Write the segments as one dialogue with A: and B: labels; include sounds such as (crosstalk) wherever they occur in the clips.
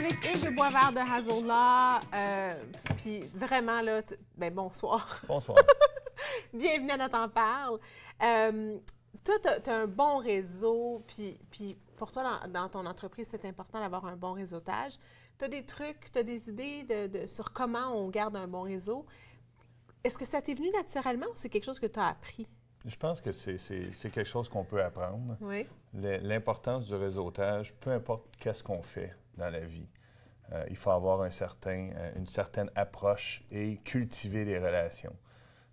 A: avec eux, Boisvert de Hazelnut. Euh, puis vraiment, là, ben, bonsoir. (laughs) Bonsoir. Bienvenue à Notre En Parle. Euh, toi, tu as, un bon réseau, puis, puis pour toi, dans, ton entreprise, c'est important d'avoir un bon réseautage. Tu as des trucs, tu as des idées de, sur comment on garde un bon réseau. Est-ce que ça t'est venu naturellement ou c'est quelque chose que tu as appris?
B: Je pense que c'est quelque chose qu'on peut apprendre. Oui. L'importance du réseautage, peu importe qu'est-ce qu'on fait dans la vie. Euh, il faut avoir un certain, euh, une certaine approche et cultiver les relations.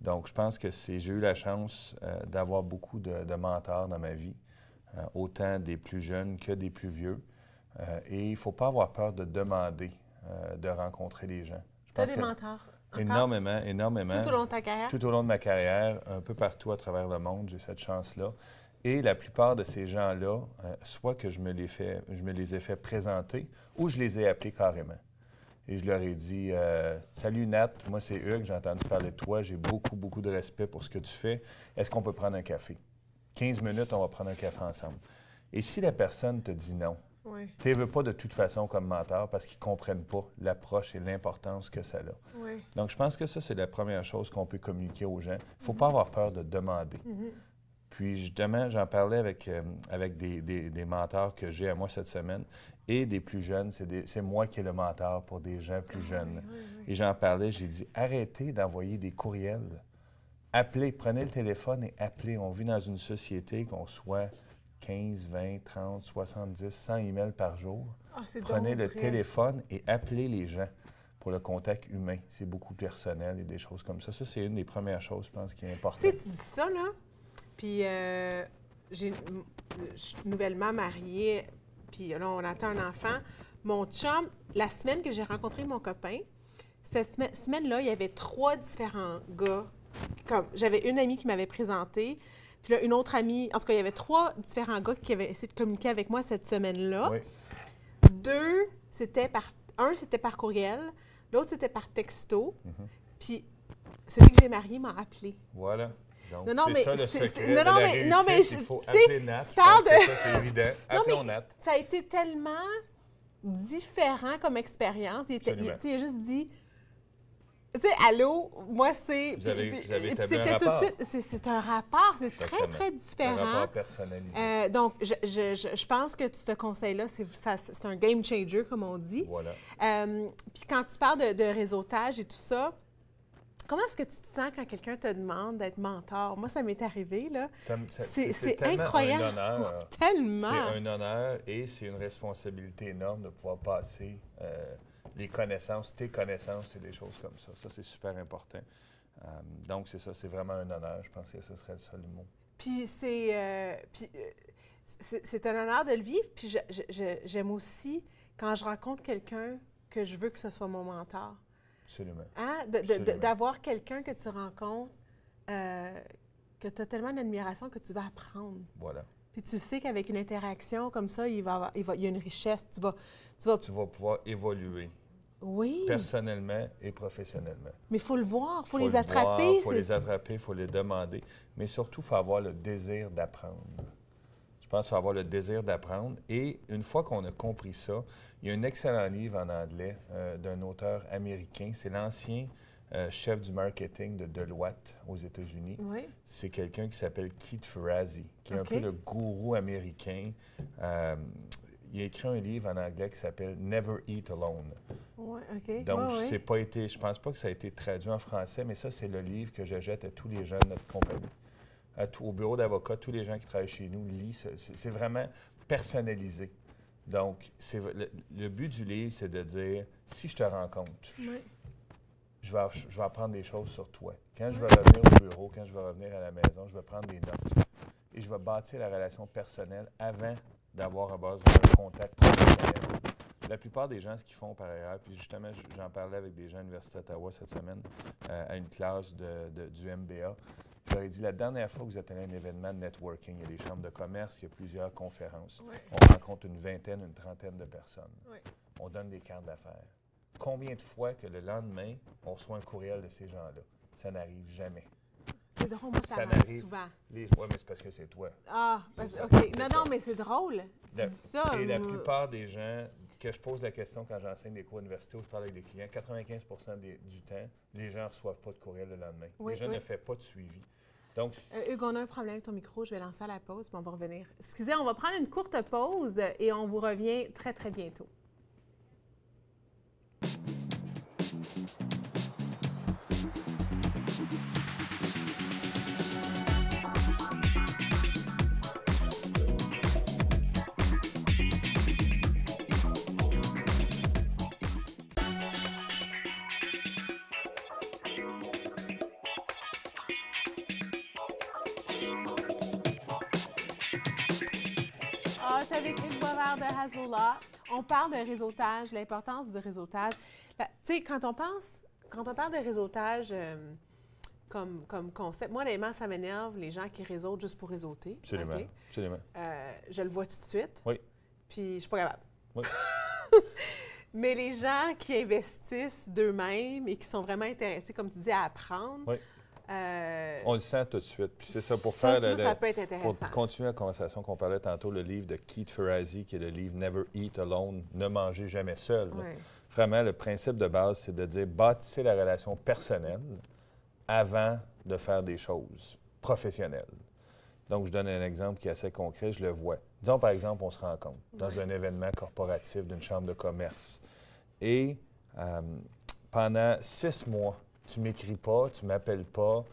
B: Donc, je pense que j'ai eu la chance euh, d'avoir beaucoup de, mentors dans ma vie, autant des plus jeunes que des plus vieux. et il ne faut pas avoir peur de demander de rencontrer des gens. Tu as des mentors? Énormément, énormément. Tout au long de ta carrière? Tout au long de ma carrière, un peu partout à travers le monde, j'ai cette chance-là. Et la plupart de ces gens-là, euh, soit que je me, les je me les ai fait présenter ou je les ai appelés carrément. Et je leur ai dit euh, Salut Nat, moi c'est Hugues, j'ai entendu parler de toi, j'ai beaucoup, beaucoup de respect pour ce que tu fais. Est-ce qu'on peut prendre un café 15 minutes, on va prendre un café ensemble. Et si la personne te dit non, tu ne veux pas de toute façon comme mentor parce qu'ils ne comprennent pas l'approche et l'importance que ça a. Donc, je pense que ça, c'est la première chose qu'on peut communiquer aux gens. Il ne faut mhm. pas avoir peur de demander. Mhm. Puis justement, j'en parlais avec, euh, avec des, des, mentors que j'ai à moi cette semaine et des plus jeunes. C'est moi qui ai le mentor pour des gens plus ah, jeunes. Et j'en parlais, j'ai dit arrêtez d'envoyer des courriels. Appelez, prenez le téléphone et appelez. On vit dans une société qu'on soit 15, 20, 30, 70, 100 emails par jour. Ah, prenez le téléphone et appelez les gens pour le contact humain. C'est beaucoup personnel et des choses comme ça. Ça, c'est une des premières choses, je pense, qui est importante. Tu
A: sais, tu dis ça, là, puis, euh, je suis nouvellement mariée, puis là, on attend un enfant. Mon chum, la semaine que j'ai rencontré mon copain, cette semaine-là, il y avait trois différents gars. Comme J'avais une amie qui m'avait présenté, puis là, une autre amie. En tout cas, il y avait trois différents gars qui avaient essayé de communiquer avec moi cette semaine-là. Oui. Deux, c'était par. Un, c'était par courriel. L'autre, c'était par texto. Mhm. Puis celui que j'ai marié m'a appelé.
B: Voilà non, non, mais ça, le non, non, de la mais, non, mais Tu parles de... c'est évident. (laughs) Appelons Nat. Ça a
A: été tellement différent comme expérience. Il, a juste dit, tu sais, allô, moi, c'est... Vous avez, vous avez c'était tout de suite... C'est un rapport, c'est très, très différent. Un rapport personnalisé. Euh, donc, je, je, je, pense que ce conseil-là, c'est un game changer, comme on dit. Voilà. Euh, puis quand tu parles de, de réseautage et tout ça, Comment est-ce que tu te sens quand quelqu'un te demande d'être mentor? Moi, ça m'est arrivé, là. C'est incroyable. Un
B: honneur, (laughs) tellement. C'est un honneur et c'est une responsabilité énorme de pouvoir passer euh, les connaissances, tes connaissances et des choses comme ça. Ça, c'est super important. Euh, donc, c'est ça, c'est vraiment un honneur. Je pense que ce serait le seul mot.
A: Puis c'est euh, c'est un honneur de le vivre. Puis j'aime aussi quand je rencontre quelqu'un que je veux que ce soit mon mentor.
B: Ah, Absolument. D'avoir
A: quelqu'un que tu rencontres, euh, que tu as tellement d'admiration que tu vas apprendre. Voilà. Puis tu sais qu'avec une interaction comme ça, il va, y a une richesse. Tu
B: vas, pouvoir évoluer. Oui. Personnellement et professionnellement.
A: Mais il faut le voir, il faut, les attraper. Il faut les
B: attraper, il faut les demander. Mais surtout, il faut avoir le désir d'apprendre. Je pense avoir le désir d'apprendre. Et une fois qu'on a compris ça, il y a un excellent livre en anglais euh, d'un auteur américain. C'est l'ancien euh, chef du marketing de Deloitte aux États-Unis. C'est quelqu'un qui s'appelle Keith Ferrazzi, qui est un peu le gourou américain. Euh, il a écrit un livre en anglais qui s'appelle Never Eat Alone.
A: Donc, je
B: pas été, je pense pas que ça a été traduit en français, mais ça, c'est le livre que je jette à tous les jeunes de notre compagnie au bureau d'avocat, tous les gens qui travaillent chez nous lisent. C'est vraiment personnalisé. Donc, c'est le, but du livre, c'est de dire si je te rencontre, compte, je, vais, je vais apprendre des choses sur toi. Quand je vais revenir au bureau, quand je vais revenir à la maison, je vais prendre des notes et je vais bâtir la relation personnelle avant d'avoir à base un contact La plupart des gens, ce qu'ils font par ailleurs, puis justement, j'en parlais avec des gens à l'Université d'Ottawa cette semaine, euh, à une classe de, du MBA, avez dit, la dernière fois que vous à un événement de networking, il y a des chambres de commerce, il y a plusieurs conférences. On rencontre une vingtaine, une trentaine de personnes. On donne des cartes d'affaires. Combien de fois que le lendemain, on reçoit un courriel de ces gens-là? Ça n'arrive jamais. C'est drôle, ça, arrive souvent. Oui, mais c'est parce que c'est toi. Ah, OK. Non,
A: non, mais c'est drôle. C'est ça. Et la plupart
B: des gens, que je pose la question quand j'enseigne des cours universitaires ou je parle avec des clients, 95 du temps, les gens ne reçoivent pas de courriel le lendemain. les gens ne font pas de suivi. Donc, euh, Hugues, on
A: a un problème avec ton micro. Je vais lancer la pause, puis on va revenir. Excusez, on va prendre une courte pause et on vous revient très, très bientôt. suis avec Hugues Boisvert de Hazola. On parle de réseautage, l'importance du réseautage. Bah, tu sais, quand on pense, quand on parle de réseautage euh, comme, comme concept, moi, honnêtement, ça m'énerve, les gens qui réseautent juste pour réseauter. Absolument, euh, je le vois tout de suite. Oui. Puis je suis pas capable. Oui. (laughs) Mais les gens qui investissent d'eux-mêmes et qui sont vraiment intéressés, comme tu dis, à apprendre, oui. Euh, on
B: le sent tout de suite. c'est ça pour faire. ça peut être intéressant. Pour continuer la conversation qu'on parlait tantôt, le livre de Keith Ferrazzi, qui est le livre Never Eat Alone, Ne mangez jamais seul. Vraiment, le principe de base, c'est de dire bâtissez la relation personnelle avant de faire des choses professionnelles. Donc, je donne un exemple qui est assez concret, je le vois. Disons, par exemple, on se rencontre dans un événement corporatif d'une chambre de commerce. Et euh, pendant six mois, tu m'écris pas, tu m'appelles pas,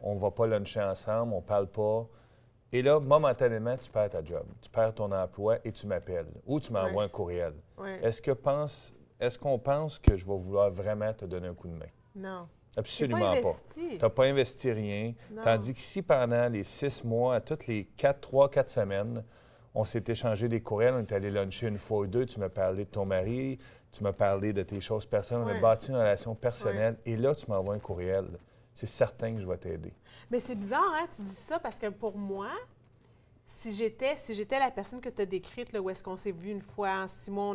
B: on va pas luncher ensemble, on parle pas. Et là, momentanément, tu perds ta job, tu perds ton emploi et tu m'appelles ou tu m'envoies un courriel. Est-ce que pense, est-ce qu'on pense que je vais vouloir vraiment te donner un coup de main? Non. Absolument pas. Tu n'as pas investi rien. Tandis que si pendant les six mois, toutes les quatre, trois, quatre semaines, on s'est échangé des courriels, on est allé luncher une fois ou deux, tu m'as parlé de ton mari, tu m'as parlé de tes choses personnelles, on a bâti une relation personnelle, et là, tu m'envoies un courriel. C'est certain que je vais t'aider.
A: Mais c'est bizarre, hein, tu dis ça, parce que pour moi, si j'étais si j'étais la personne que tu as décrite, là, où est-ce qu'on s'est vu une fois en Simon,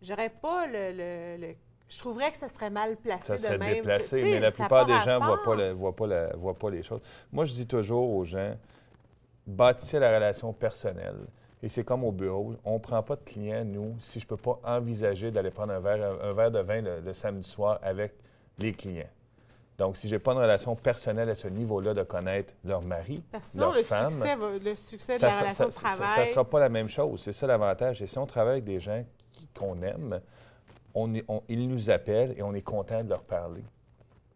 A: j'aurais pas le, Je trouverais que ça serait mal placé ça serait de même. déplacé, mais la plupart des gens ne
B: pas voient pas les choses. Moi, je dis toujours aux gens, bâtissez la relation personnelle. Et c'est comme au bureau, on ne prend pas de clients, nous, si je ne peux pas envisager d'aller prendre un verre, un, verre de vin le, samedi soir avec les clients. Donc, si je n'ai pas une relation personnelle à ce niveau-là de connaître leur mari, leur le succès, le succès de la relation de travail... Ça ne sera pas la même chose. C'est ça l'avantage. Et si on travaille avec des gens qu'on aime, on, ils nous appellent et on est content de leur parler.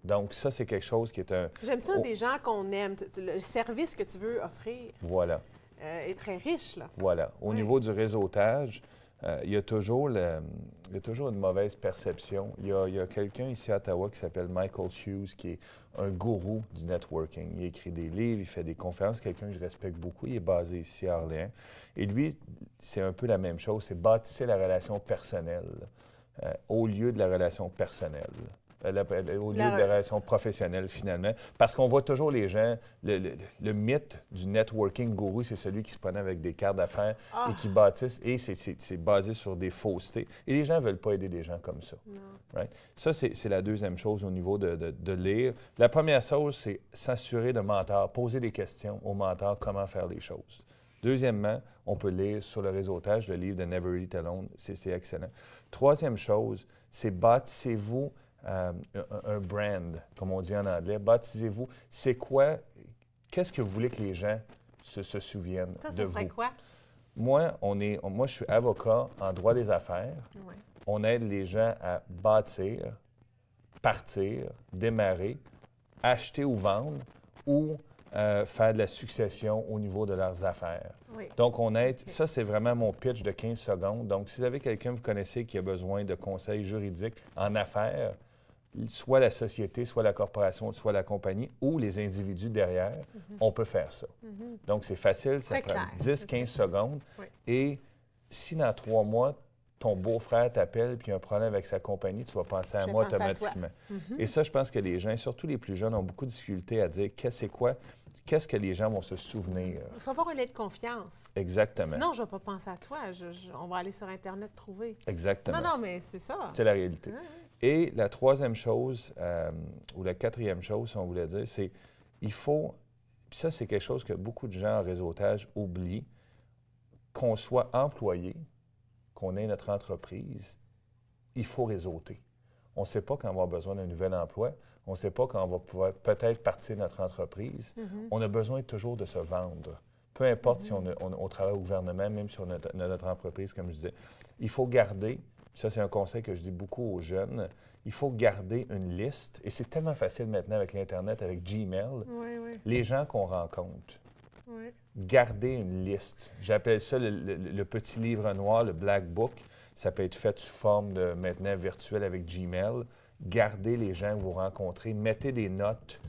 B: Donc, ça, c'est quelque chose qui est un. J'aime ça, des
A: gens qu'on aime, le service que tu veux offrir. Voilà. Euh, est très riche. Là.
B: Voilà. Au niveau du réseautage, euh, il, y a toujours il y a toujours une mauvaise perception. Il y a, quelqu'un ici à Ottawa qui s'appelle Michael Hughes, qui est un gourou du networking. Il écrit des livres, il fait des conférences, quelqu'un que je respecte beaucoup. Il est basé ici à Orléans. Et lui, c'est un peu la même chose, c'est bâtir la relation personnelle euh, au lieu de la relation personnelle. Euh, au lieu la... relation relations finalement. Parce qu'on voit toujours les gens, le, le, le mythe du networking gourou, c'est celui qui se prenait avec des cartes d'affaires et ah. qui bâtissent, et c'est basé sur des faussetés. Et les gens ne veulent pas aider des gens comme ça. Ça, c'est la deuxième chose au niveau de, de, lire. La première chose, c'est s'assurer de mentor, poser des questions au mentor, comment faire les choses. Deuxièmement, on peut lire sur le réseautage le livre de Never Eat Alone, c'est excellent. Troisième chose, c'est bâtissez-vous euh, un brand, comme on dit en anglais. Baptisez-vous. C'est quoi? Qu'est-ce que vous voulez que les gens se, se souviennent de ça vous? serait quoi? Moi, on est, moi, je suis avocat en droit des affaires. On aide les gens à bâtir, partir, démarrer, acheter ou vendre ou euh, faire de la succession au niveau de leurs affaires. Donc, on aide. Ça, c'est vraiment mon pitch de 15 secondes. Donc, si vous avez quelqu'un que vous connaissez qui a besoin de conseils juridiques en affaires, soit la société, soit la corporation, soit la compagnie, ou les individus derrière, mhm. on peut faire ça. Mhm. Donc, c'est facile, ça prend 10-15 mhm. secondes. Et si dans trois mois, ton beau-frère t'appelle puis il y a un problème avec sa compagnie, tu vas penser à moi automatiquement. Et ça, je pense que les gens, surtout les plus jeunes, ont beaucoup de difficultés à dire qu'est-ce quoi, qu'est-ce que les gens vont se souvenir. Il
A: faut avoir une lettre de confiance.
B: Exactement. Sinon,
A: je ne vais pas penser à toi. on va aller sur Internet trouver.
B: Exactement. Non, non,
A: mais c'est ça. C'est la
B: réalité. Et la troisième chose, euh, ou la quatrième chose, si on voulait dire, c'est il faut, ça c'est quelque chose que beaucoup de gens en réseautage oublient, qu'on soit employé, qu'on ait notre entreprise, il faut réseauter. On ne sait pas quand on va avoir besoin d'un nouvel emploi. On ne sait pas quand on va pouvoir peut-être partir de notre entreprise. Mm-hmm. On a besoin toujours de se vendre. Peu importe si on, mm-hmm. a, travaille au gouvernement, même si on a notre entreprise, comme je disais. Il faut garder ça c'est un conseil que je dis beaucoup aux jeunes, il faut garder une liste, et c'est tellement facile maintenant avec l'Internet, avec Gmail, les gens qu'on rencontre. gardez Garder une liste. J'appelle ça le, petit livre noir, le black book. Ça peut être fait sous forme de maintenant virtuel avec Gmail. Gardez les gens que vous rencontrez. Mettez des notes.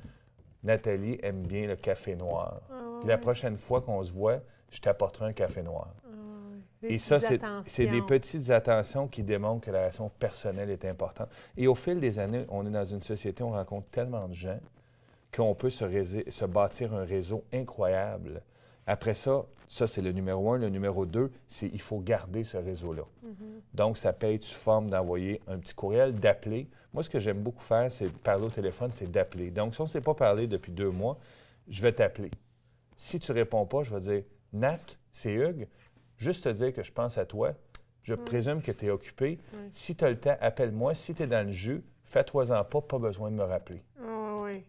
B: Nathalie aime bien le café noir. Ah, la prochaine fois qu'on se voit, je t'apporterai un café noir. Et ça, c'est des petites attentions qui démontrent que la relation personnelle est importante. Et au fil des années, on est dans une société, où on rencontre tellement de gens qu'on peut se, bâtir un réseau incroyable. Après ça, ça, c'est le numéro un. Le numéro deux, c'est il faut garder ce réseau-là. Mm-hmm. Donc, ça paye être sous forme d'envoyer un petit courriel, d'appeler. Moi, ce que j'aime beaucoup faire, c'est parler au téléphone, c'est d'appeler. Donc, si on ne s'est pas parlé depuis deux mois, je vais t'appeler. Si tu réponds pas, je vais dire, Nat, c'est Hugues, juste te dire que je pense à toi. Je mm. présume que tu es occupé. Mm. Si tu as le temps, appelle-moi. Si tu es dans le jeu, fais-toi-en pas, pas besoin de me rappeler. Ah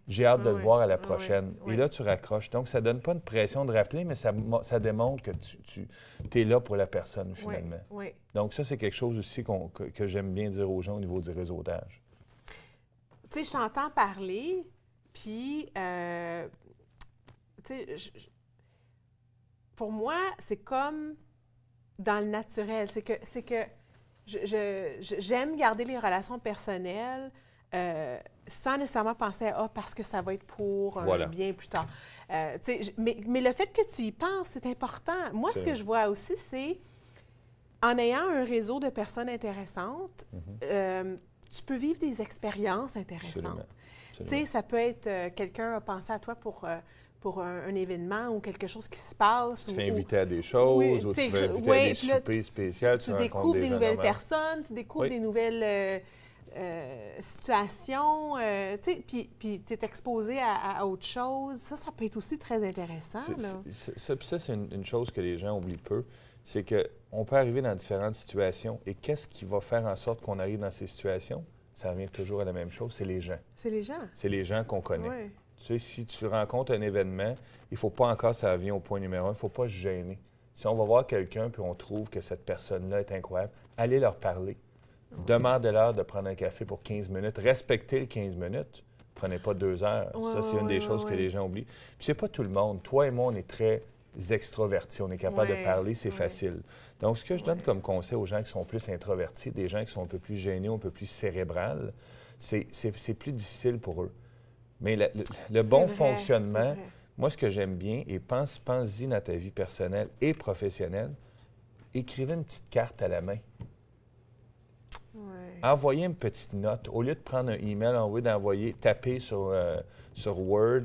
B: J'ai hâte de te ah voir à la ah prochaine. Et là, tu raccroches. Donc, ça donne pas une pression de rappeler, mais ça, ça démontre que tu, es là pour la personne, finalement. Donc, ça, c'est quelque chose aussi que, j'aime bien dire aux gens au niveau du réseautage.
A: Tu sais, je t'entends parler, puis, euh, tu sais, pour moi, c'est comme dans le naturel. C'est que, c'est que j'aime garder les relations personnelles euh, sans nécessairement penser à ah, parce que ça va être pour un bien plus tard. Euh, mais, le fait que tu y penses, c'est important. Moi, ce que je vois aussi, c'est en ayant un réseau de personnes intéressantes, mm-hmm. euh, tu peux vivre des expériences intéressantes. Tu sais, ça peut être quelqu'un a pensé à toi pour pour un, événement ou quelque chose qui se passe. Tu ou, fais inviter
B: à des choses ou tu fais inviter des soupers spéciaux. Tu, découvres des, nouvelles personnes,
A: tu découvres des nouvelles euh, euh, situations, euh, puis tu es exposé à, autre chose. Ça, ça peut être aussi très intéressant.
B: ça, c'est une, une, chose que les gens oublient peu. C'est qu'on peut arriver dans différentes situations et qu'est-ce qui va faire en sorte qu'on arrive dans ces situations? Ça revient toujours à la même chose, c'est les gens.
A: C'est les gens. C'est
B: les gens qu'on connaît. Tu sais, si tu rencontres un événement, il ne faut pas encore, ça vient au point numéro un, il ne faut pas se gêner. Si on va voir quelqu'un puis on trouve que cette personne-là est incroyable, allez leur parler. Demandez-leur de prendre un café pour 15 minutes. Respectez les 15 minutes. Prenez pas deux heures. ça, c'est une des choses que les gens oublient. Puis c'est pas tout le monde. Toi et moi, on est très extrovertis. On est capable de parler, c'est facile. Donc, ce que je donne comme conseil aux gens qui sont plus introvertis, des gens qui sont un peu plus gênés, un peu plus cérébral, c'est plus difficile pour eux. Mais le, bon fonctionnement, moi, ce que j'aime bien, et pense, pense-y dans ta vie personnelle et professionnelle, écrivez une petite carte à la main. Envoyez une petite note. Au lieu de prendre un email, envoyez d'envoyer, taper sur, euh, sur Word,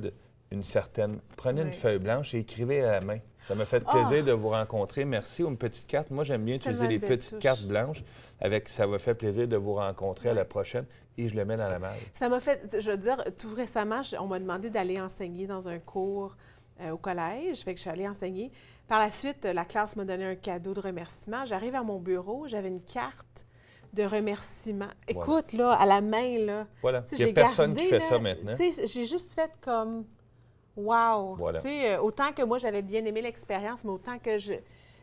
B: une certaine. Prenez une feuille blanche et écrivez à la main. Ça m'a fait ah! plaisir de vous rencontrer. Merci. Ou une petite carte. Moi, j'aime bien utiliser les petites cartes blanches. Avec, ça m'a fait plaisir de vous rencontrer à la prochaine. Et je le mets dans la main.
A: Ça m'a fait, je veux dire, tout récemment, on m'a demandé d'aller enseigner dans un cours euh, au collège. Fait que je suis allée enseigner. Par la suite, la classe m'a donné un cadeau de remerciement. J'arrive à mon bureau, j'avais une carte de remerciement. Écoute, là, à la main, là. Voilà. Il n'y a personne qui fait ça maintenant. J'ai juste fait comme. Wow! Tu sais, euh, autant que moi, j'avais bien aimé l'expérience, mais autant que je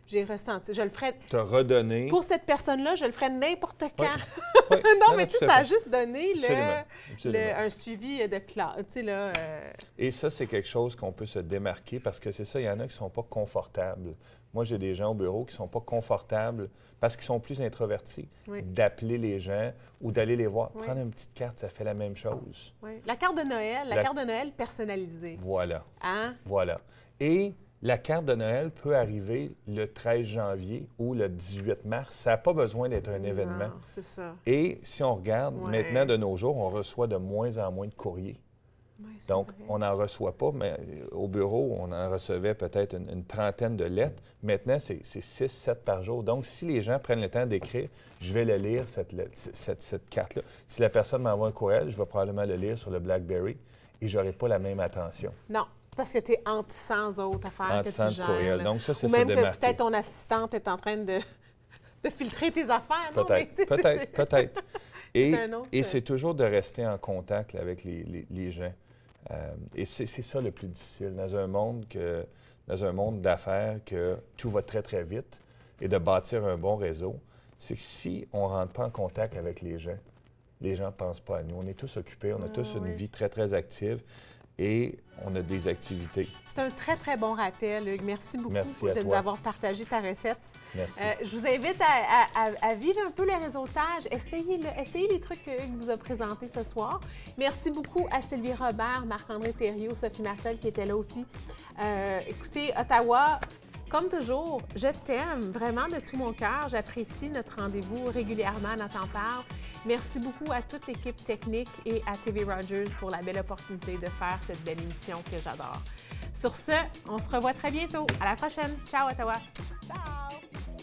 A: j'ai ressenti. Je le ferais.
B: te redonner Pour
A: cette personne-là, je le ferais n'importe quand. (laughs) non, mais tu sais, ça a juste donné un suivi de classe. Euh.
B: Et ça, c'est quelque chose qu'on peut se démarquer parce que c'est ça, il y en a qui ne sont pas confortables. Moi, j'ai des gens au bureau qui ne sont pas confortables parce qu'ils sont plus introvertis d'appeler les gens ou d'aller les voir. Prendre une petite carte, ça fait la même chose.
A: Oui. La carte de Noël, la, la, carte de Noël personnalisée. Voilà. Hein?
B: Voilà. Et la carte de Noël peut arriver le 13 janvier ou le 18 mars. Ça n'a pas besoin d'être un événement. c'est ça. Et si on regarde maintenant de nos jours, on reçoit de moins en moins de courriers. Donc, on n'en reçoit pas, mais euh, au bureau, on en recevait peut-être une, trentaine de lettres. Maintenant, c'est 6-7 par jour. Donc, si les gens prennent le temps d'écrire, je vais le lire, cette, cette carte-là. Si la personne m'envoie un courriel, je vais probablement le lire sur le BlackBerry et je n'aurai pas la même attention.
A: Non, parce que tu es anti sans autres affaires que tu Ou même que peut-être ton assistante est en train de, (laughs) de filtrer tes affaires. Peut-être, (laughs) peut-être, peut-être. (laughs) Et, euh, c'est
B: toujours de rester en contact avec les, gens. Euh, et c'est ça le plus difficile dans un monde que dans un monde d'affaires que tout va très très vite et de bâtir un bon réseau, c'est que si on rentre pas en contact avec les gens, les gens ne pensent pas à nous. On est tous occupés, on a ah tous une vie très, très active et on a des activités.
A: C'est un très, très bon rappel, Hugues. Merci beaucoup de nous avoir partagé ta recette. Merci. Euh, je vous invite à, vivre un peu le réseautage. Essayez, essayez les trucs que Hugues vous a présentés ce soir. Merci beaucoup à Sylvie Robert, Marc-André Thériault, Sophie Martel qui était là aussi. Euh, écoutez, Ottawa, comme toujours, je t'aime vraiment de tout mon cœur. J'apprécie notre rendez-vous régulièrement à T'en parle. Merci beaucoup à toute l'équipe technique et à TV Rogers pour la belle opportunité de faire cette belle émission que j'adore. Sur ce, on se revoit très bientôt. À la prochaine. Ciao, Ottawa. Ciao.